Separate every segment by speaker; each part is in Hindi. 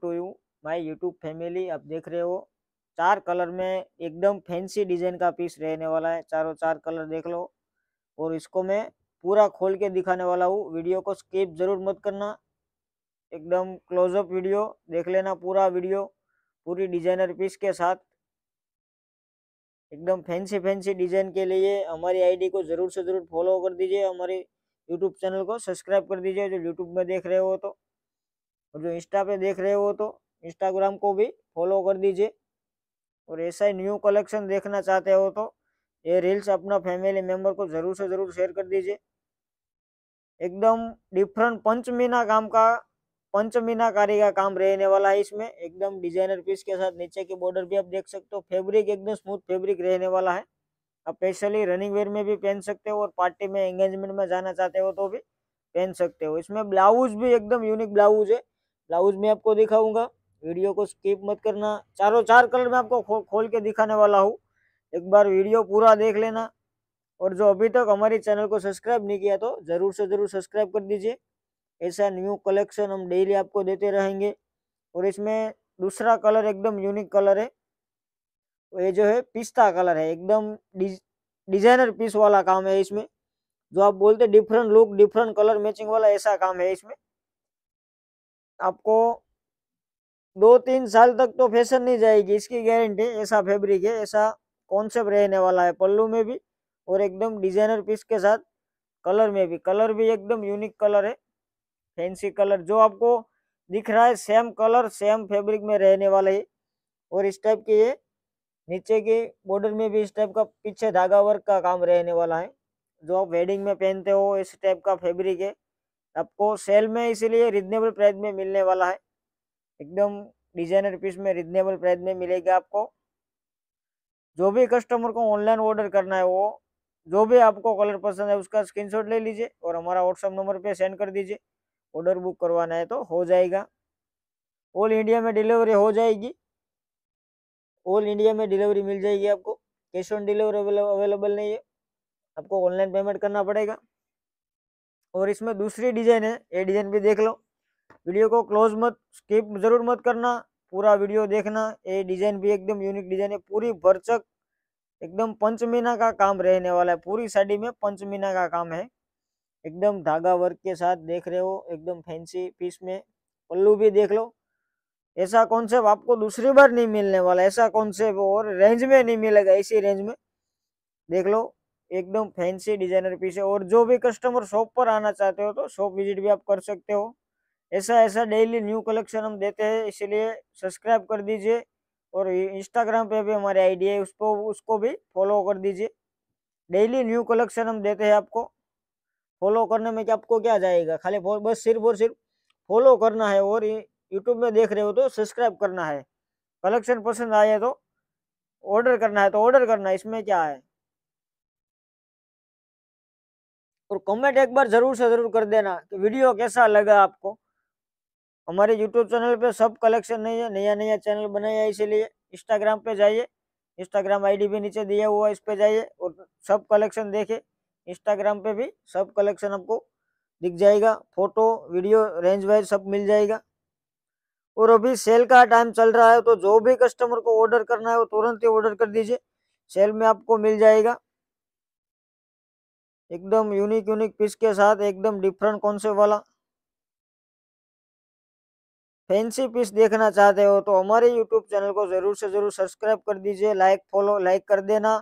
Speaker 1: to you my YouTube family आप देख रहे हो चार कलर में एकदम फैंसी डिजाइन का पीस रहने वाला है चारों चार कलर देख लो और इसको मैं पूरा खोल के दिखाने वाला हूँ वीडियो को स्किप जरूर मत करना एकदम क्लोजअप वीडियो देख लेना पूरा वीडियो पूरी डिजाइनर पीस के साथ एकदम फैंसी फैंसी डिजाइन के लिए हमारी आईडी को ज़रूर से ज़रूर फॉलो कर दीजिए हमारे यूट्यूब चैनल को सब्सक्राइब कर दीजिए जो यूट्यूब में देख रहे हो तो और जो इंस्टा पे देख रहे हो तो इंस्टाग्राम को भी फॉलो कर दीजिए और ऐसा ही न्यू कलेक्शन देखना चाहते हो तो ये रील्स अपना फैमिली मेम्बर को ज़रूर से ज़रूर शेयर कर दीजिए एकदम डिफरेंट पंचमीना काम का पंचमीना कारी का काम रहने वाला है इसमें एकदम डिजाइनर पीस के साथ नीचे की बॉर्डर भी आप देख सकते हो फैब्रिक एकदम स्मूथ फैब्रिक रहने वाला है आप स्पेशली रनिंग वेयर में भी पहन सकते हो और पार्टी में एंगेजमेंट में जाना चाहते हो तो भी पहन सकते हो इसमें ब्लाउज भी एकदम यूनिक ब्लाउज है ब्लाउज में आपको दिखाऊंगा वीडियो को स्किप मत करना चारों चार कलर में आपको खो, खोल के दिखाने वाला हूँ एक बार वीडियो पूरा देख लेना और जो अभी तक हमारे चैनल को सब्सक्राइब नहीं किया तो ज़रूर से ज़रूर सब्सक्राइब कर दीजिए ऐसा न्यू कलेक्शन हम डेली आपको देते रहेंगे और इसमें दूसरा कलर एकदम यूनिक कलर है तो ये जो है पिस्ता कलर है एकदम डिजाइनर पीस वाला काम है इसमें जो आप बोलते different look different colour matching वाला ऐसा काम है इसमें आपको दो तीन साल तक तो फैशन नहीं जाएगी इसकी गारंटी ऐसा फैब्रिक है ऐसा कॉन्सेप्ट रहने वाला है पल्लू में भी और एकदम डिजाइनर पीस के साथ कलर में भी कलर भी एकदम यूनिक कलर है फैंसी कलर जो आपको दिख रहा है सेम कलर सेम फैब्रिक में रहने वाला है और इस टाइप की ये नीचे के बॉर्डर में भी इस टाइप का पीछे धागा वर्क का काम रहने वाला है जो आप वेडिंग में पहनते हो इस टाइप का फैब्रिक है आपको सेल में इसीलिए रिजनेबल प्राइस में मिलने वाला है एकदम डिजाइनर पीस में रिजनेबल प्राइस में मिलेगा आपको जो भी कस्टमर को ऑनलाइन ऑर्डर करना है वो जो भी आपको कलर पसंद है उसका स्क्रीनशॉट ले लीजिए और हमारा व्हाट्सअप नंबर पे सेंड कर दीजिए ऑर्डर बुक करवाना है तो हो जाएगा ऑल इंडिया में डिलीवरी हो जाएगी ऑल इंडिया में डिलीवरी मिल जाएगी आपको कैश ऑन डिलीवरी अवेलेबल नहीं है आपको ऑनलाइन पेमेंट करना पड़ेगा और इसमें दूसरी डिजाइन है ये डिजाइन भी देख लो वीडियो को क्लोज मत स्किप जरूर मत करना पूरा वीडियो देखना ये डिजाइन भी एकदम यूनिक डिजाइन है पूरी भरचक एकदम पंचमीना का काम रहने वाला है पूरी साड़ी में पंचमीना का काम है एकदम धागा वर्क के साथ देख रहे हो एकदम फैंसी पीस में पल्लू भी देख लो ऐसा कॉन्सेप्ट आपको दूसरी बार नहीं मिलने वाला ऐसा कॉन्सेप्ट और रेंज में नहीं मिलेगा इसी रेंज में देख लो एकदम फैंसी डिजाइनर पीस है और जो भी कस्टमर शॉप पर आना चाहते हो तो शॉप विजिट भी आप कर सकते हो ऐसा ऐसा डेली न्यू कलेक्शन हम देते हैं इसीलिए सब्सक्राइब कर दीजिए और इंस्टाग्राम पे भी हमारी आईडी है उसको उसको भी फॉलो कर दीजिए डेली न्यू कलेक्शन हम देते हैं आपको फॉलो करने में क्या आपको क्या जाएगा खाली बस सिर्फ और सिर्फ फॉलो करना है और यूट्यूब में देख रहे हो तो सब्सक्राइब करना है कलेक्शन पसंद आए तो ऑर्डर करना है तो ऑर्डर करना है इसमें क्या है और कमेंट एक बार जरूर से जरूर कर देना कि वीडियो कैसा लगा आपको हमारे यूट्यूब चैनल पे सब कलेक्शन नहीं है नया नया चैनल बनाया है इसीलिए इंस्टाग्राम पे जाइए इंस्टाग्राम आईडी भी नीचे दिया हुआ है इस पे जाइए और सब कलेक्शन देखे इंस्टाग्राम पे भी सब कलेक्शन आपको दिख जाएगा फोटो वीडियो रेंज वाइज सब मिल जाएगा और अभी सेल का टाइम चल रहा है तो जो भी कस्टमर को ऑर्डर करना है वो तुरंत ही ऑर्डर कर दीजिए सेल में आपको मिल जाएगा एकदम यूनिक यूनिक पीस के साथ एकदम डिफरेंट कौन से वाला फैंसी पीस देखना चाहते हो तो हमारे यूट्यूब चैनल को ज़रूर से ज़रूर सब्सक्राइब कर दीजिए लाइक फॉलो लाइक कर देना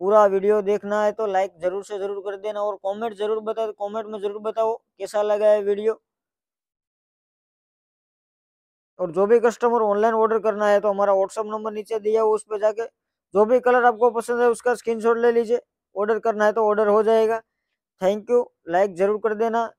Speaker 1: पूरा वीडियो देखना है तो लाइक ज़रूर से ज़रूर कर देना और कमेंट ज़रूर बता कमेंट में ज़रूर बताओ कैसा लगा है वीडियो और जो भी कस्टमर ऑनलाइन ऑर्डर करना है तो हमारा व्हाट्सअप नंबर नीचे दिया उस पर जाके जो भी कलर आपको पसंद है उसका स्क्रीनशॉट ले लीजिए ऑर्डर करना है तो ऑर्डर हो जाएगा थैंक यू लाइक ज़रूर कर देना